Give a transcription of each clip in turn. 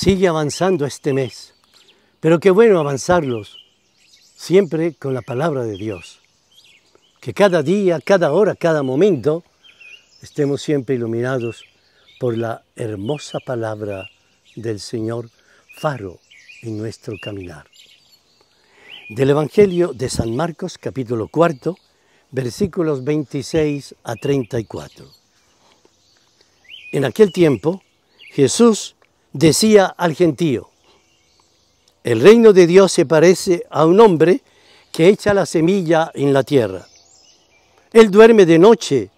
sigue avanzando este mes. Pero qué bueno avanzarlos, siempre con la palabra de Dios. Que cada día, cada hora, cada momento, estemos siempre iluminados por la hermosa palabra del Señor, faro en nuestro caminar. Del Evangelio de San Marcos, capítulo cuarto, versículos 26 a 34. En aquel tiempo, Jesús decía al gentío, el reino de Dios se parece a un hombre que echa la semilla en la tierra. Él duerme de noche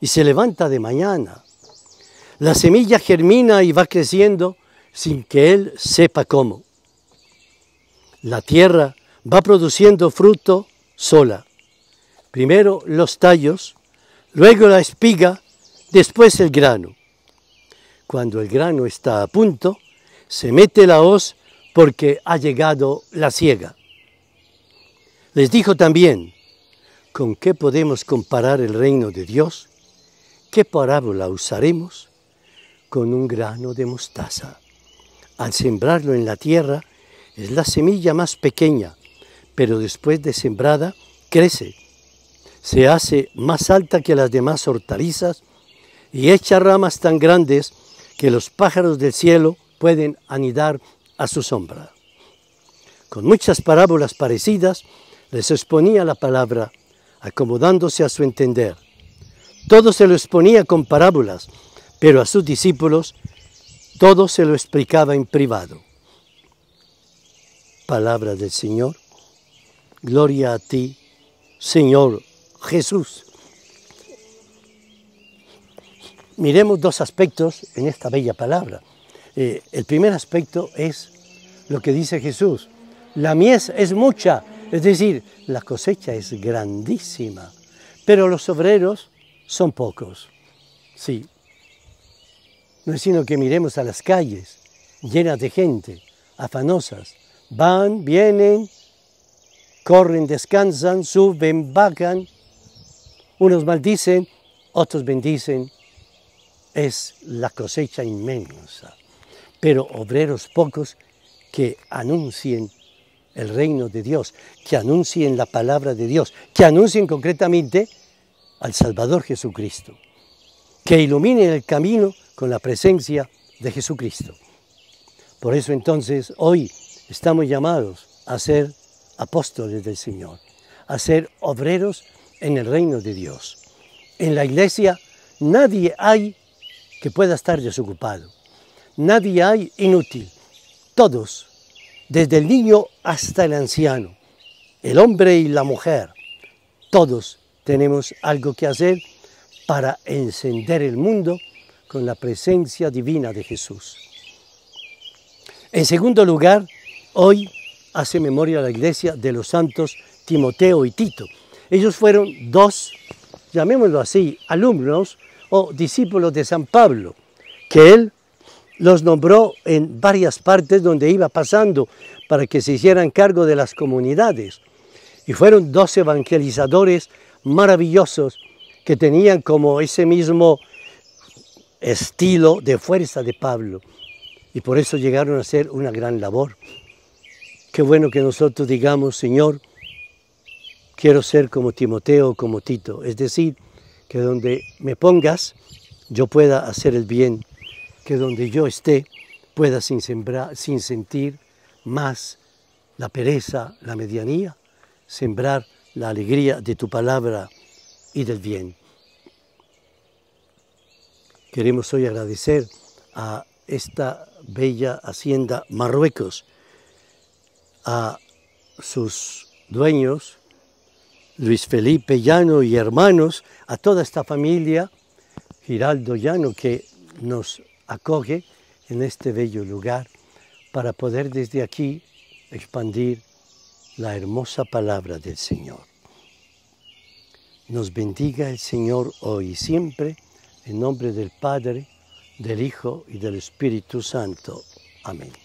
y se levanta de mañana. La semilla germina y va creciendo sin que él sepa cómo. La tierra va produciendo fruto sola. Primero los tallos, luego la espiga, después el grano. Cuando el grano está a punto, se mete la hoz porque ha llegado la siega. Les dijo también, ¿con qué podemos comparar el reino de Dios? ¿Qué parábola usaremos? Con un grano de mostaza. Al sembrarlo en la tierra, es la semilla más pequeña, pero después de sembrada, crece, se hace más alta que las demás hortalizas y echa ramas tan grandes que los pájaros del cielo pueden anidar a su sombra. Con muchas parábolas parecidas, les exponía la palabra, acomodándose a su entender. Todo se lo exponía con parábolas, pero a sus discípulos todo se lo explicaba en privado. Palabra del Señor. Gloria a ti, Señor Jesús. miremos dos aspectos en esta bella palabra. Eh, el primer aspecto es lo que dice Jesús. La mies es mucha, es decir, la cosecha es grandísima, pero los obreros son pocos. Sí, no es sino que miremos a las calles llenas de gente, afanosas. Van, vienen, corren, descansan, suben, bajan. Unos maldicen, otros bendicen, es la cosecha inmensa, pero obreros pocos que anuncien el reino de Dios, que anuncien la palabra de Dios, que anuncien concretamente al Salvador Jesucristo, que iluminen el camino con la presencia de Jesucristo. Por eso entonces hoy estamos llamados a ser apóstoles del Señor, a ser obreros en el reino de Dios. En la iglesia nadie hay que pueda estar desocupado. Nadie hay inútil. Todos, desde el niño hasta el anciano, el hombre y la mujer, todos tenemos algo que hacer para encender el mundo con la presencia divina de Jesús. En segundo lugar, hoy hace memoria la iglesia de los santos Timoteo y Tito. Ellos fueron dos, llamémoslo así, alumnos discípulos de San Pablo, que él los nombró en varias partes donde iba pasando para que se hicieran cargo de las comunidades. Y fueron dos evangelizadores maravillosos que tenían como ese mismo estilo de fuerza de Pablo. Y por eso llegaron a hacer una gran labor. Qué bueno que nosotros digamos, Señor, quiero ser como Timoteo, o como Tito, es decir, que donde me pongas yo pueda hacer el bien, que donde yo esté pueda sin, sin sentir más la pereza, la medianía, sembrar la alegría de tu palabra y del bien. Queremos hoy agradecer a esta bella hacienda Marruecos, a sus dueños, Luis Felipe Llano y hermanos, a toda esta familia, Giraldo Llano, que nos acoge en este bello lugar para poder desde aquí expandir la hermosa palabra del Señor. Nos bendiga el Señor hoy y siempre, en nombre del Padre, del Hijo y del Espíritu Santo. Amén.